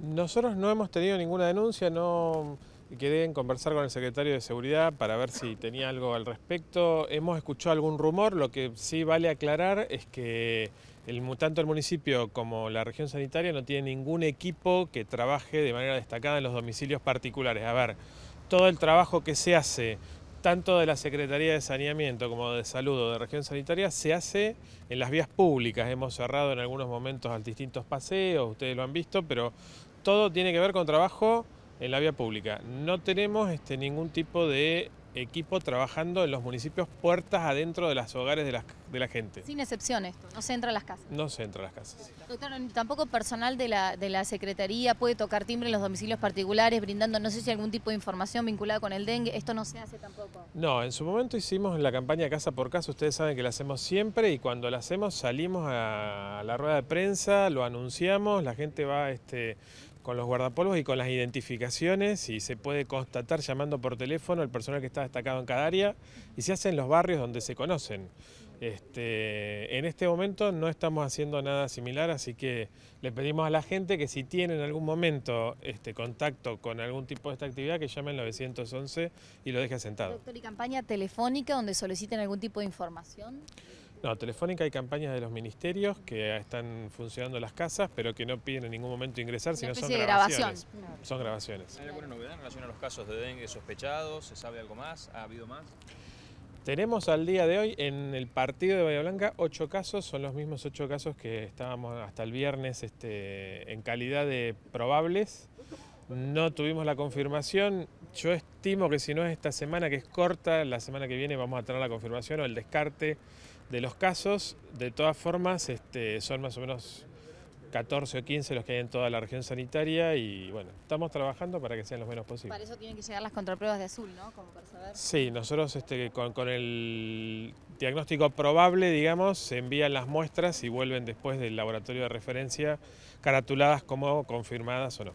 Nosotros no hemos tenido ninguna denuncia, no querían conversar con el secretario de Seguridad para ver si tenía algo al respecto. Hemos escuchado algún rumor, lo que sí vale aclarar es que tanto el municipio como la región sanitaria no tiene ningún equipo que trabaje de manera destacada en los domicilios particulares. A ver, todo el trabajo que se hace tanto de la Secretaría de Saneamiento como de Salud o de Región Sanitaria se hace en las vías públicas. Hemos cerrado en algunos momentos al distintos paseos, ustedes lo han visto, pero todo tiene que ver con trabajo en la vía pública. No tenemos este, ningún tipo de equipo trabajando en los municipios puertas adentro de los hogares de la, gente. Sin excepción esto, no se entra a las casas. No se entra a las casas. Doctor, tampoco personal de la, de la Secretaría puede tocar timbre en los domicilios particulares, brindando, no sé si algún tipo de información vinculada con el dengue, esto no se hace tampoco. No, en su momento hicimos la campaña Casa por Casa, ustedes saben que la hacemos siempre y cuando la hacemos salimos a la rueda de prensa, lo anunciamos, la gente va este, con los guardapolvos y con las identificaciones y se puede constatar llamando por teléfono al personal que está destacado en cada área y se hace en los barrios donde se conocen. Este, en este momento no estamos haciendo nada similar, así que le pedimos a la gente que si tiene en algún momento este, contacto con algún tipo de esta actividad, que llame al 911 y lo deje sentado. Doctor, ¿y campaña telefónica donde soliciten algún tipo de información? No, Telefónica hay campañas de los ministerios que están funcionando las casas, pero que no piden en ningún momento ingresar, sino son grabaciones. Grabación. Son grabaciones. ¿Hay alguna novedad en relación a los casos de dengue sospechados? ¿Se sabe algo más? ¿Ha habido más? Tenemos al día de hoy en el partido de Bahía Blanca ocho casos, son los mismos ocho casos que estábamos hasta el viernes este, en calidad de probables. No tuvimos la confirmación. Yo estimo que si no es esta semana que es corta, la semana que viene vamos a tener la confirmación o el descarte de los casos. De todas formas, este, son más o menos 14 o 15 los que hay en toda la región sanitaria y bueno, estamos trabajando para que sean los menos posibles. Para eso tienen que llegar las contrapruebas de azul, ¿no? Como saber. Sí, nosotros este, con el diagnóstico probable, digamos, se envían las muestras y vuelven después del laboratorio de referencia caratuladas como confirmadas o no.